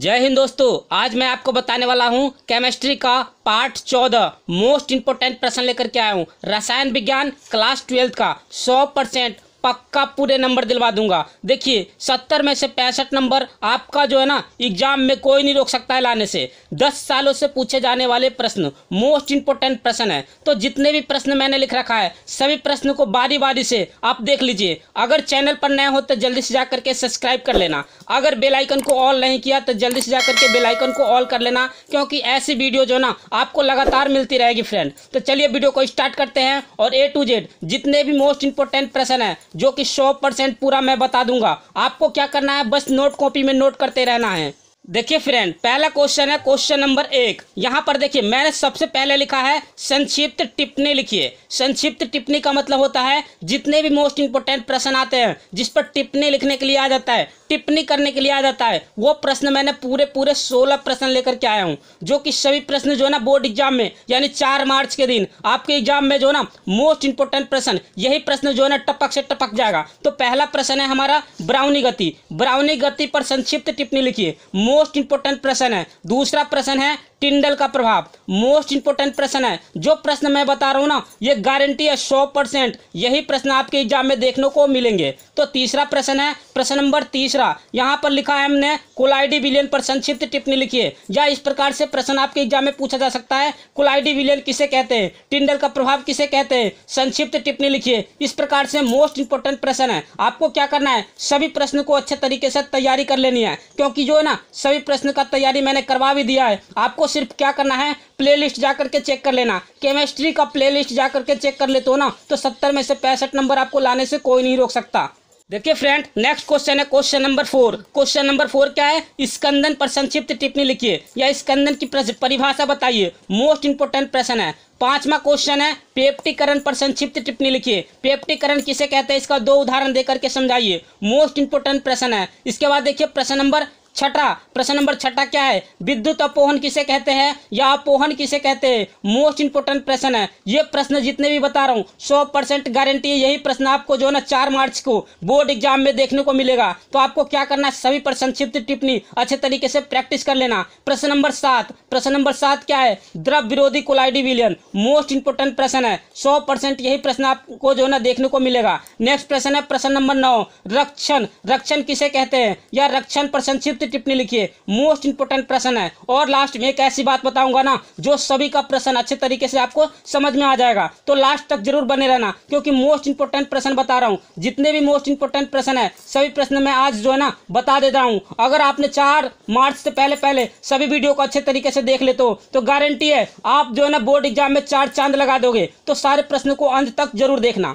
जय हिंद दोस्तों आज मैं आपको बताने वाला हूं केमिस्ट्री का पार्ट चौदह मोस्ट इंपोर्टेंट प्रश्न लेकर के आया हूं रसायन विज्ञान क्लास ट्वेल्थ का सौ परसेंट पक्का पूरे नंबर दिलवा दूंगा देखिए सत्तर में से पैंसठ नंबर आपका जो है ना एग्जाम में कोई नहीं रोक सकता है लाने से दस सालों से पूछे जाने वाले प्रश्न मोस्ट इंपोर्टेंट प्रश्न है तो जितने भी प्रश्न मैंने लिख रखा है सभी प्रश्न को बारी बारी से आप देख लीजिए अगर चैनल पर नए हो तो जल्दी से जा करके सब्सक्राइब कर लेना अगर बेलाइकन को ऑल नहीं किया तो जल्दी से जा करके बेलाइकन को ऑल कर लेना क्योंकि ऐसी वीडियो जो ना आपको लगातार मिलती रहेगी फ्रेंड तो चलिए वीडियो को स्टार्ट करते हैं और ए टू जेड जितने भी मोस्ट इंपोर्टेंट प्रश्न है जो कि सौ परसेंट पूरा मैं बता दूंगा आपको क्या करना है बस नोट कॉपी में नोट करते रहना है देखिए फ्रेंड पहला क्वेश्चन है क्वेश्चन नंबर एक यहाँ पर देखिए मैंने सबसे पहले लिखा है संक्षिप्त टिप्पणी लिखिए संक्षिप्त टिप्पणी का मतलब होता है जितने भी मोस्ट इंपोर्टेंट प्रश्न आते हैं जिस पर टिप्पणी लिखने के लिए आ जाता है टिप्पणी करने के लिए आ जाता है वो प्रश्न मैंने पूरे पूरे सोलह प्रश्न लेकर के आया हूँ जो कि सभी प्रश्न जो है ना बोर्ड एग्जाम में यानी चार मार्च के दिन आपके एग्जाम में जो ना मोस्ट इंपोर्टेंट प्रश्न यही प्रश्न जो है ना टपक से टपक जाएगा तो पहला प्रश्न है हमारा ब्राउनी गति ब्राउनी गति पर संक्षिप्त टिप्पणी लिखिए मोस्ट इंपोर्टेंट प्रश्न है दूसरा प्रश्न है टिंडल का प्रभाव मोस्ट इंपोर्टेंट प्रश्न है जो प्रश्न मैं बता रहा हूँ ना ये गारंटी है सौ परसेंट यही प्रश्न आपके एग्जाम में देखने को मिलेंगे तो तीसरा प्रश्न है प्रश्न नंबर तीसरा यहाँ पर लिखा है हमने कोलाइडी विलियन पर संक्षिप्त टिप्पणी लिखी है या इस प्रकार से प्रश्न आपके एग्जाम में पूछा जा सकता है कोलाइडी विलियन किसे कहते हैं टिंडल का प्रभाव किसे कहते हैं संक्षिप्त टिप्पणी लिखिए इस प्रकार से मोस्ट इंपोर्टेंट प्रश्न है आपको क्या करना है सभी प्रश्न को अच्छे तरीके से तैयारी कर लेनी है क्योंकि जो है ना सभी प्रश्न का तैयारी मैंने करवा भी दिया है आपको सिर्फ क्या करना है प्लेलिस्ट जा करके चेक कर लेना केमिस्ट्री का प्लेलिस्ट जा करके चेक कर लेते हो ना तो सत्तर में से पैंसठ नंबर आपको लाने से कोई नहीं रोक सकता देखिए फ्रेंड नेक्स्ट क्वेश्चन है question number four question number four क्या है स्कंदन पर संक्षिप्त टिप्पणी लिखिए या स्कंदन की परिभाषा बताइए मोस्ट इंपोर्टेंट प्रश्न है पांचवा क्वेश्चन है पेप्टीकरण पर संक्षिप्त टिप्पणी लिखिए पेप्टीकरण किसे कहते हैं इसका दो उदाहरण देकर के समझाइए मोस्ट इंपोर्टेंट प्रश्न है इसके बाद देखिए प्रश्न नंबर छठा प्रश्न नंबर छठा क्या है विद्युत अपोहन किसे कहते हैं या अपोहन किसे कहते हैं मोस्ट इंपोर्टेंट प्रश्न है ये प्रश्न जितने भी बता रहा हूँ सौ परसेंट गारंटी यही प्रश्न आपको जो है ना चार मार्च को बोर्ड एग्जाम में देखने को मिलेगा तो आपको क्या करना है सभी प्रश्न संक्षिप्त टिप्पणी अच्छे तरीके से प्रैक्टिस कर लेना प्रश्न नंबर सात प्रश्न नंबर सात क्या है द्रव विरोधी कोलाइडी विलियन मोस्ट इंपोर्टेंट प्रश्न है सौ परसेंट यही प्रश्न आपको जो है ना देखने को मिलेगा नेक्स्ट प्रश्न है प्रश्न नंबर नौ रक्षण रक्षण किसे कहते हैं या रक्षण प्रसंक्षिप्त विद्यार्थी टिप्पणी लिखिए मोस्ट इंपोर्टेंट प्रश्न है और लास्ट में एक ऐसी बात बताऊंगा ना जो सभी का प्रश्न अच्छे तरीके से आपको समझ में आ जाएगा तो लास्ट तक जरूर बने रहना क्योंकि मोस्ट इंपोर्टेंट प्रश्न बता रहा हूँ जितने भी मोस्ट इंपोर्टेंट प्रश्न है सभी प्रश्न मैं आज जो है ना बता दे रहा हूँ अगर आपने चार मार्च से पहले पहले सभी वीडियो को अच्छे तरीके से देख लेते हो तो गारंटी है आप जो है ना बोर्ड एग्जाम में चार चांद लगा दोगे तो सारे प्रश्न को अंत तक जरूर देखना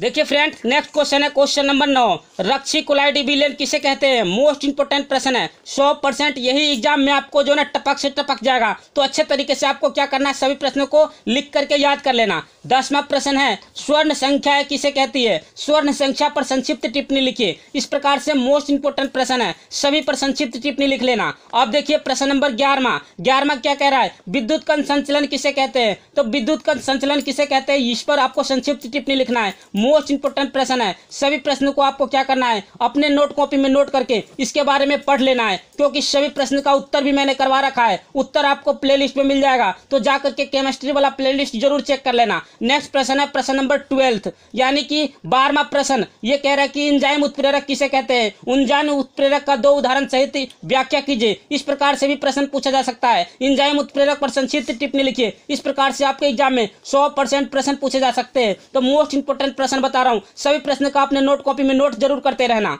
देखिए फ्रेंड नेक्स्ट क्वेश्चन है क्वेश्चन नंबर नौ रक्षी कुलाइडी विलियन किसे कहते हैं मोस्ट इंपोर्टेंट प्रश्न है सौ परसेंट यही एग्जाम में आपको जो ना टपक से टपक जाएगा तो अच्छे तरीके से आपको क्या करना है सभी प्रश्नों को लिख करके याद कर लेना दसवा प्रश्न है स्वर्ण संख्या किसे कहती है स्वर्ण संख्या पर संक्षिप्त टिप्पणी लिखिए इस प्रकार से मोस्ट इंपोर्टेंट प्रश्न है सभी पर संक्षिप्त टिप्पणी लिख लेना अब देखिए प्रश्न नंबर ग्यारहवा ग्यारहवा क्या कह रहा है विद्युत कन संचलन किसे कहते हैं तो विद्युत कन संचलन किसे कहते हैं इस पर आपको संक्षिप्त टिप्पणी लिखना है मोस्ट इंपोर्टेंट प्रश्न है सभी प्रश्नों को आपको क्या करना है अपने नोट कॉपी में नोट करके इसके बारे में पढ़ लेना है क्योंकि सभी प्रश्न का उत्तर भी मैंने करवा रखा है उत्तर आपको प्लेलिस्ट में मिल जाएगा तो जाकर के केमिस्ट्री वाला प्लेलिस्ट जरूर चेक कर लेना नेक्स्ट प्रश्न है प्रश्न नंबर ट्वेल्थ यानी कि बारहवा प्रश्न ये कह रहा है कि इंजाइम उत्प्रेरक किसे कहते हैं उनजाइम उत्प्रेरक का दो उदाहरण सहित व्याख्या कीजिए इस प्रकार से भी प्रश्न पूछा जा सकता है इंजाइम उत्प्रेरक पर संक्षिप्त टिप्पणी लिखिए इस प्रकार से आपके एग्जाम में सौ प्रश्न पूछे जा सकते हैं तो मोस्ट इंपोर्टेंट प्रश्न क्वेश्चन बता रहा हूँ सभी प्रश्न का अपने नोट कॉपी में नोट जरूर करते रहना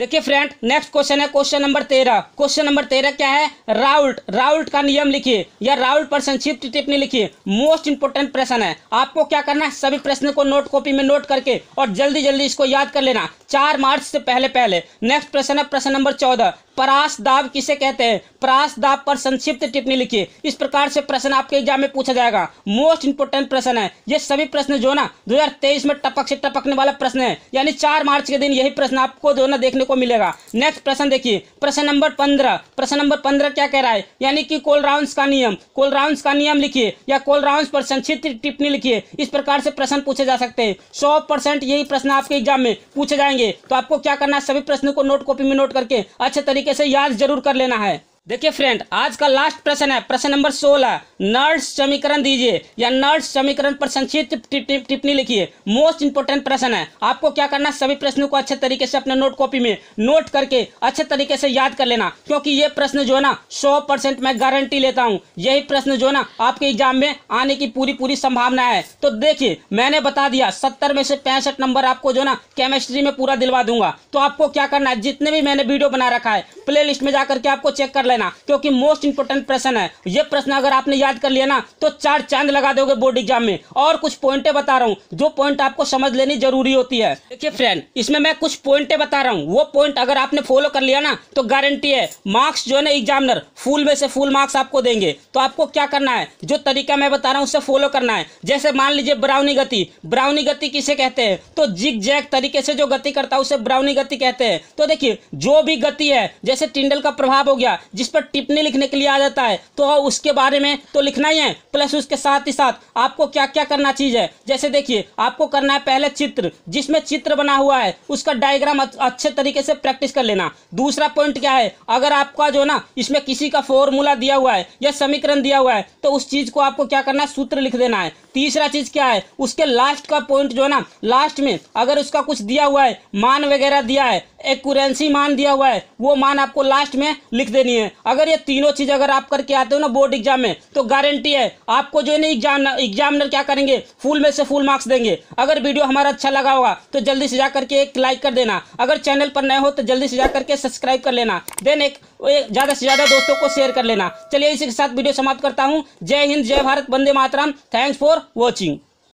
देखिए फ्रेंड नेक्स्ट क्वेश्चन है क्वेश्चन नंबर तेरह क्वेश्चन नंबर तेरह क्या है राउल्ट राउल्ट का नियम लिखिए या राउल्ट पर संक्षिप्त टिप्पणी लिखिए मोस्ट इंपोर्टेंट प्रश्न है आपको क्या करना है सभी प्रश्न को नोट कॉपी में नोट करके और जल्दी जल्दी इसको याद कर लेना चार मार्च से पहले पहले नेक्स्ट प्रश्न है प्रश्न नंबर चौदह परास दाब किसे कहते हैं परास दाब पर संक्षिप्त टिप्पणी लिखिए इस प्रकार से प्रश्न आपके एग्जाम में पूछा जाएगा मोस्ट इंपोर्टेंट प्रश्न है ये सभी प्रश्न जो ना 2023 में टपक से टपकने वाला प्रश्न है यानी 4 मार्च के दिन यही प्रश्न आपको जो ना देखने को मिलेगा नेक्स्ट प्रश्न देखिए प्रश्न नंबर पंद्रह प्रश्न नंबर पंद्रह क्या कह रहा है यानी कि कोल राउंड का नियम कोल राउंड का नियम लिखिए या कोल राउंड पर संक्षिप्त टिप्पणी लिखिए इस प्रकार से प्रश्न पूछे जा सकते हैं सौ यही प्रश्न आपके एग्जाम में पूछे जाएंगे तो आपको क्या करना है सभी प्रश्नों को नोट कॉपी में नोट करके अच्छे तरीके तरीके से याद जरूर कर लेना है देखिए फ्रेंड आज का लास्ट प्रश्न है प्रश्न नंबर सोलह नर्स समीकरण दीजिए या नर्स समीकरण पर संक्षिप्त टिप्पणी लिखिए मोस्ट इंपोर्टेंट प्रश्न है आपको क्या करना सभी प्रश्नों को अच्छे तरीके से अपने नोट कॉपी में नोट करके अच्छे तरीके से याद कर लेना क्योंकि ये प्रश्न जो है ना सौ परसेंट मैं गारंटी लेता हूँ यही प्रश्न जो है ना आपके एग्जाम में आने की पूरी पूरी संभावना है तो देखिए मैंने बता दिया सत्तर में से पैंसठ नंबर आपको जो ना केमिस्ट्री में पूरा दिलवा दूंगा तो आपको क्या करना है जितने भी मैंने वीडियो बना रखा है प्ले में जाकर के आपको चेक कर लेना लेना क्योंकि मोस्ट इंपोर्टेंट प्रश्न है ये प्रश्न अगर आपने याद कर लिया ना तो चार चांद लगा दोगे बोर्ड एग्जाम में और कुछ पॉइंटे बता रहा हूँ जो पॉइंट आपको समझ लेनी जरूरी होती है देखिए फ्रेंड इसमें मैं कुछ पॉइंटे बता रहा हूँ वो पॉइंट अगर आपने फॉलो कर लिया ना तो गारंटी है मार्क्स जो है ना एग्जामिनर फुल में से फुल मार्क्स आपको देंगे तो आपको क्या करना है जो तरीका मैं बता रहा हूँ उसे फॉलो करना है जैसे मान लीजिए ब्राउनी गति ब्राउनी गति किसे कहते हैं तो जिग जैक तरीके से जो गति करता है उसे ब्राउनी गति कहते हैं तो देखिए जो भी गति है जैसे टिंडल का प्रभाव हो गया जिस पर टिप्पणी लिखने के लिए आ जाता है तो उसके बारे में तो लिखना ही है प्लस उसके साथ ही साथ आपको क्या क्या करना चीज़ है जैसे देखिए आपको करना है पहले चित्र जिसमें चित्र बना हुआ है उसका डायग्राम अच्छे तरीके से प्रैक्टिस कर लेना दूसरा पॉइंट क्या है अगर आपका जो ना इसमें किसी का फॉर्मूला दिया हुआ है या समीकरण दिया हुआ है तो उस चीज़ को आपको क्या करना है सूत्र लिख देना है तीसरा चीज़ क्या है उसके लास्ट का पॉइंट जो है ना लास्ट में अगर उसका कुछ दिया हुआ है मान वगैरह दिया है एक मान दिया हुआ है वो मान आपको लास्ट में लिख देनी है अगर ये तीनों चीज़ अगर आप करके आते हो ना बोर्ड एग्जाम में तो गारंटी है आपको जो है ना एग्जाम एग्जामिनर क्या करेंगे फुल में से फुल मार्क्स देंगे अगर वीडियो हमारा अच्छा लगा होगा तो जल्दी से जा करके एक लाइक कर देना अगर चैनल पर नए हो तो जल्दी से जा करके सब्सक्राइब कर लेना देन एक ज़्यादा से ज़्यादा दोस्तों को शेयर कर लेना चलिए इसी के साथ वीडियो समाप्त करता हूँ जय हिंद जय भारत वंदे मातराम थैंक्स फॉर वॉचिंग